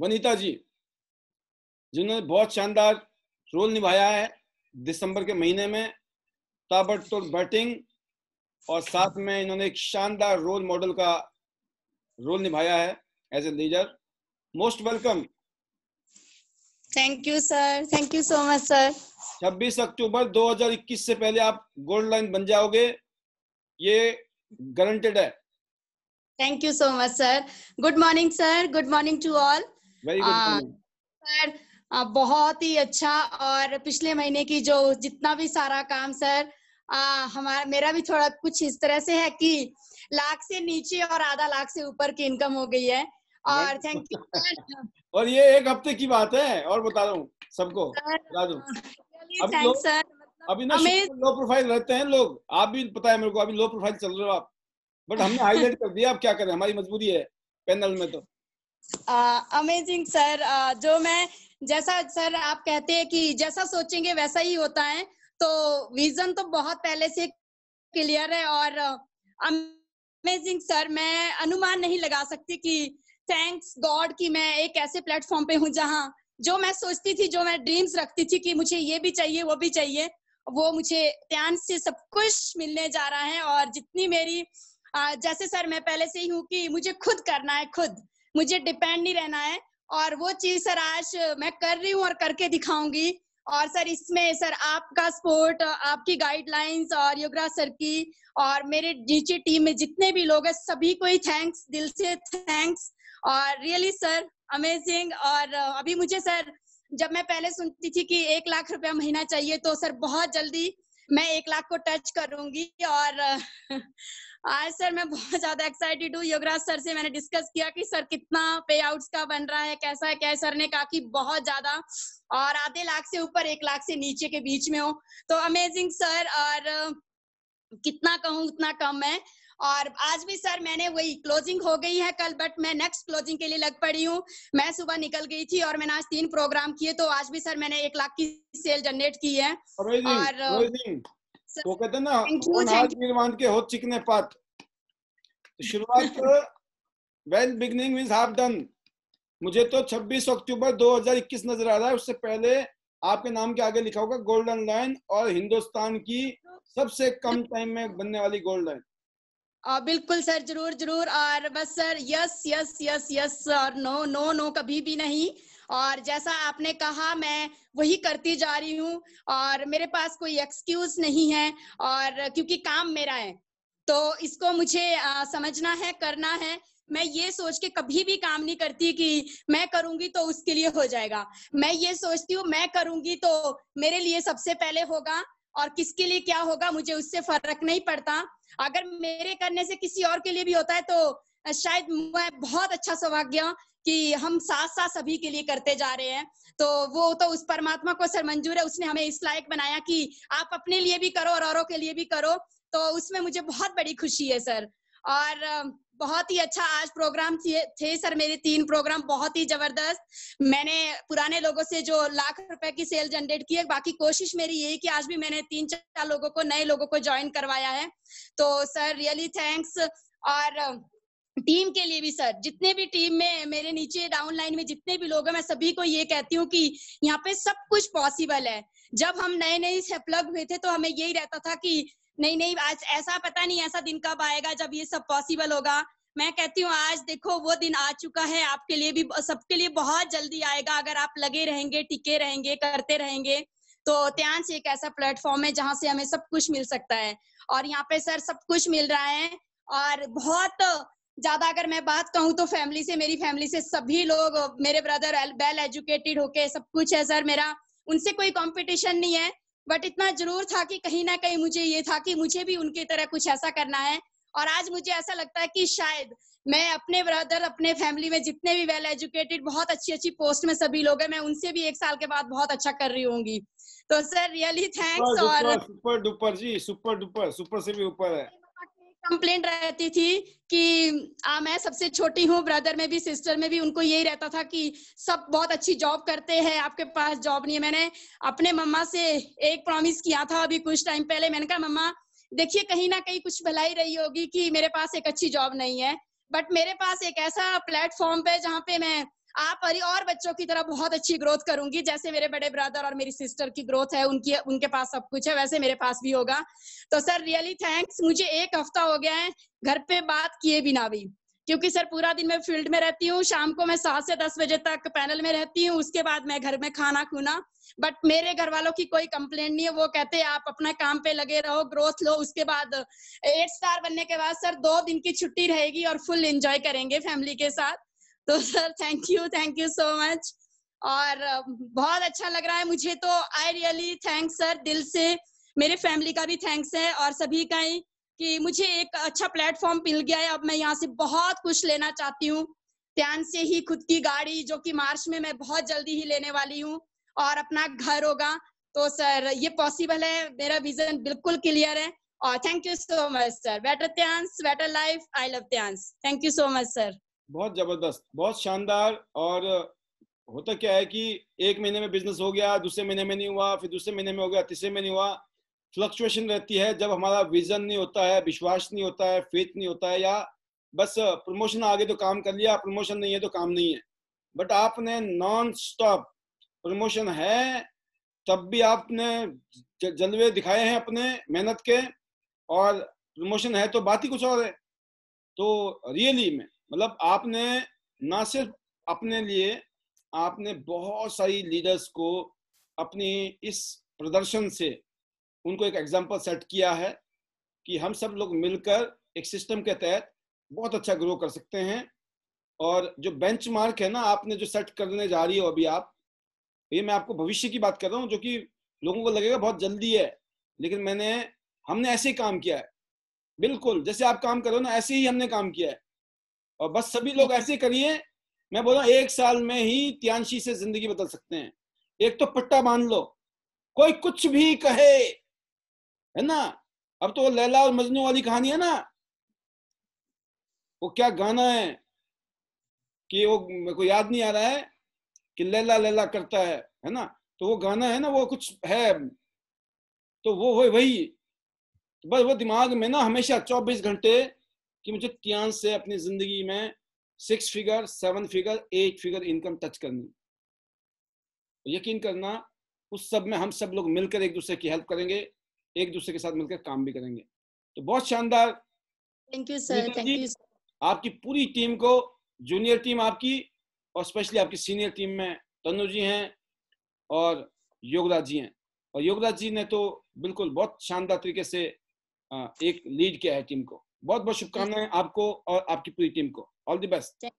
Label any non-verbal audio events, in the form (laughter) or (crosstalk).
वनिता जी जिन्होंने बहुत शानदार रोल निभाया है दिसंबर के महीने में ताबड़तोड़ बैटिंग और साथ में इन्होंने एक शानदार रोल मॉडल का रोल निभाया है as a leader most welcome thank you sir thank you so much sir 26 अक्टूबर 2021 से पहले आप गोल्ड लाइन बन जाओगे ये गारंटेड है thank you so much sir good morning sir good morning to all sir बहुत ही अच्छा और पिछले महीने की जो जितना भी सारा काम सर हमारा मेरा भी थोड़ा कुछ इस तरह से है कि लाख से नीचे और आधा लाख से ऊपर की इनकम हो गई है और थैंक यू (laughs) और ये एक हफ्ते की बात है और बता रहा हूँ सबको बता दू अभी सर मतलब अभी ना लो प्रोफाइल रहते हैं लोग आप भी पता है मेरे को अभी लो प्रोफाइल चल रहे हो आप बट हमने हाईलाइट कर दिया आप क्या करें हमारी मजबूरी है पैनल में तो अमेजिंग सर जो मैं जैसा सर आप कहते हैं कि जैसा सोचेंगे वैसा ही होता है तो विजन तो बहुत पहले से क्लियर है और अमेजिंग सर मैं अनुमान नहीं लगा सकती कि थैंक्स गॉड कि मैं एक ऐसे प्लेटफॉर्म पे हूँ जहाँ जो मैं सोचती थी जो मैं ड्रीम्स रखती थी कि मुझे ये भी चाहिए वो भी चाहिए वो मुझे ध्यान से सब कुछ मिलने जा रहा है और जितनी मेरी जैसे सर मैं पहले से ही हूँ कि मुझे खुद करना है खुद मुझे डिपेंड नहीं रहना है और वो चीज सर आज मैं कर रही हूँ और करके दिखाऊंगी और सर इसमें सर आपका सपोर्ट आपकी गाइडलाइंस और योगरा सर की और मेरे डीचे टीम में जितने भी लोग हैं सभी को ही थैंक्स दिल से थैंक्स और रियली सर अमेजिंग और अभी मुझे सर जब मैं पहले सुनती थी कि एक लाख रुपया महीना चाहिए तो सर बहुत जल्दी मैं एक लाख को टच करूंगी और (laughs) आज सर मैं बहुत ज्यादा एक्साइटेड हूँ योगराज सर से मैंने डिस्कस किया कि सर कितना पे का बन रहा है कैसा है क्या सर ने कहा कि बहुत ज्यादा और आधे लाख से ऊपर एक लाख से नीचे के बीच में हो तो अमेजिंग सर और कितना कहूँ उतना कम है और आज भी सर मैंने वही क्लोजिंग हो गई है कल बट मैं नेक्स्ट क्लोजिंग के लिए लग पड़ी हूँ मैं सुबह निकल गई थी और मैंने आज तीन प्रोग्राम किए तो आज भी सर मैंने एक लाख की सेल जनरेट की है और uh, वो कहते ना के हो चिकने पात तो शुरुआत well beginning mean half done मुझे तो 26 अक्टूबर 2021 नजर आ रहा है उससे पहले आपके नाम के आगे लिखा होगा गोल्डन लाइन और हिंदुस्तान की सबसे कम टाइम (laughs) में बनने वाली गोल्ड लाइन आ, बिल्कुल सर जरूर जरूर और बस sir yes yes yes yes और नो नो नो कभी भी नहीं और जैसा आपने कहा मैं वही करती जा रही हूँ और मेरे पास कोई एक्सक्यूज नहीं है और क्योंकि काम मेरा है तो इसको मुझे आ, समझना है करना है मैं ये सोच के कभी भी काम नहीं करती कि मैं करूंगी तो उसके लिए हो जाएगा मैं ये सोचती हूँ मैं करूंगी तो मेरे लिए सबसे पहले होगा और किसके लिए क्या होगा मुझे उससे फर्क नहीं पड़ता अगर मेरे करने से किसी और के लिए भी होता है तो शायद मैं बहुत अच्छा सौभाग्य कि हम साथ साथ सभी के लिए करते जा रहे हैं तो वो तो उस परमात्मा को सर मंजूर है उसने हमें इस लायक बनाया कि आप अपने लिए भी करो और औरों के लिए भी करो तो उसमें मुझे बहुत बड़ी खुशी है सर और बहुत ही अच्छा आज प्रोग्राम थे, थे सर मेरे तीन प्रोग्राम बहुत ही जबरदस्त मैंने पुराने लोगों से जो लाख रुपए की सेल जनरेट की है बाकी कोशिश मेरी यही कि आज भी मैंने तीन चार लोगों को नए लोगों को ज्वाइन करवाया है तो सर रियली थैंक्स और टीम के लिए भी सर जितने भी टीम में मेरे नीचे डाउन लाइन में जितने भी लोग हैं मैं सभी को ये कहती हूँ कि यहाँ पे सब कुछ पॉसिबल है जब हम नए नए से प्लग हुए थे तो हमें यही रहता था कि नहीं नहीं आज ऐसा पता नहीं ऐसा दिन कब आएगा जब ये सब पॉसिबल होगा मैं कहती हूँ आज देखो वो दिन आ चुका है आपके लिए भी सबके लिए बहुत जल्दी आएगा अगर आप लगे रहेंगे टिके रहेंगे करते रहेंगे तो त्यांश एक ऐसा प्लेटफॉर्म है जहाँ से हमें सब कुछ मिल सकता है और यहाँ पे सर सब कुछ मिल रहा है और बहुत ज्यादा अगर मैं बात कहूँ तो फैमिली से मेरी फैमिली से सभी लोग मेरे ब्रदर वेल एजुकेटेड होके सब कुछ है सर मेरा उनसे कोई कंपटीशन नहीं है बट इतना जरूर था कि कहीं ना कहीं मुझे ये था कि मुझे भी उनकी तरह कुछ ऐसा करना है और आज मुझे ऐसा लगता है कि शायद मैं अपने ब्रदर अपने फैमिली में जितने भी वेल एजुकेटेड बहुत अच्छी अच्छी पोस्ट में सभी लोग हैं मैं उनसे भी एक साल के बाद बहुत अच्छा कर रही होंगी तो सर रियली थैंक्स और सुपर डुपर जी सुपर डुपर सुपर से भी ऊपर है कंप्लेंट रहती थी कि आ, मैं सबसे छोटी हूँ ब्रदर में भी सिस्टर में भी उनको यही रहता था कि सब बहुत अच्छी जॉब करते हैं आपके पास जॉब नहीं है मैंने अपने मम्मा से एक प्रॉमिस किया था अभी कुछ टाइम पहले मैंने कहा मम्मा देखिए कहीं ना कहीं कुछ भलाई रही होगी कि मेरे पास एक अच्छी जॉब नहीं है बट मेरे पास एक ऐसा प्लेटफॉर्म पे जहाँ पे मैं आप और बच्चों की तरह बहुत अच्छी ग्रोथ करूंगी जैसे मेरे बड़े ब्रदर और मेरी सिस्टर की ग्रोथ है उनकी उनके पास सब कुछ है वैसे मेरे पास भी होगा तो सर रियली थैंक्स मुझे एक हफ्ता हो गया है घर पे बात किए बिना भी क्योंकि सर पूरा दिन मैं फील्ड में रहती हूँ शाम को मैं सात से दस बजे तक पैनल में रहती हूँ उसके बाद मैं घर में खाना खुना बट मेरे घर वालों की कोई कंप्लेंट नहीं है वो कहते हैं आप अपना काम पे लगे रहो ग्रोथ लो उसके बाद एट स्टार बनने के बाद सर दो दिन की छुट्टी रहेगी और फुल एंजॉय करेंगे फैमिली के साथ तो sir thank you thank you so much और बहुत अच्छा लग रहा है मुझे तो आई रियली थैंक्स सर दिल से मेरे फैमिली का भी थैंक्स है और सभी का ही कि मुझे एक अच्छा प्लेटफॉर्म मिल गया है अब मैं यहाँ से बहुत कुछ लेना चाहती हूँ ध्यान से ही खुद की गाड़ी जो कि मार्च में मैं बहुत जल्दी ही लेने वाली हूँ और अपना घर होगा तो सर ये पॉसिबल है मेरा विजन बिल्कुल क्लियर है और thank you so much sir better त्यांस बेटर लाइफ आई लव त्यांस thank you so much sir बहुत जबरदस्त बहुत शानदार और होता क्या है कि एक महीने में बिजनेस हो गया दूसरे महीने में नहीं हुआ फिर दूसरे महीने में हो गया तीसरे में नहीं हुआ फ्लक्चुएशन रहती है जब हमारा विजन नहीं होता है विश्वास नहीं होता है फेथ नहीं होता है या बस प्रमोशन आगे तो काम कर लिया प्रमोशन नहीं है तो काम नहीं है बट आपने नॉन स्टॉप प्रमोशन है तब भी आपने जलवे दिखाए हैं अपने मेहनत के और प्रमोशन है तो बात ही कुछ और है तो रियली में मतलब आपने ना सिर्फ अपने लिए आपने बहुत सारी लीडर्स को अपनी इस प्रदर्शन से उनको एक एग्जाम्पल सेट किया है कि हम सब लोग मिलकर एक सिस्टम के तहत बहुत अच्छा ग्रो कर सकते हैं और जो बेंचमार्क है ना आपने जो सेट करने जा रही हो अभी आप ये मैं आपको भविष्य की बात कर रहा हूँ जो कि लोगों को लगेगा बहुत जल्दी है लेकिन मैंने हमने ऐसे ही काम किया है बिल्कुल जैसे आप काम करो ना ऐसे ही हमने काम किया है और बस सभी लोग ऐसे करिए मैं बोला एक साल में ही त्यांशी से जिंदगी बदल सकते हैं एक तो पट्टा बांध लो कोई कुछ भी कहे है ना अब तो वो लैला और मजनू वाली कहानी है ना वो क्या गाना है कि वो मेरे को याद नहीं आ रहा है कि लैला लैला करता है है ना तो वो गाना है ना वो कुछ है तो वो वही वही तो बस वो दिमाग में ना हमेशा 24 घंटे कि मुझे क्यान से अपनी ज़िंदगी में six figure seven figure eight figure income touch करनी तो यकीन करना उस सब में हम सब लोग मिलकर एक दूसरे की हेल्प करेंगे एक दूसरे के साथ मिलकर काम भी करेंगे तो बहुत शानदार thank you sir thank you आपकी पूरी टीम को जूनियर टीम आपकी और स्पेशली आपकी सीनियर टीम में तनु जी हैं और योगराज जी हैं और योगराज जी ने तो बिल्कुल बहुत शानदार तरीके से एक लीड किया है टीम को बहुत बहुत शुभकामनाएं आपको और आपकी पूरी टीम को ऑल द बेस्ट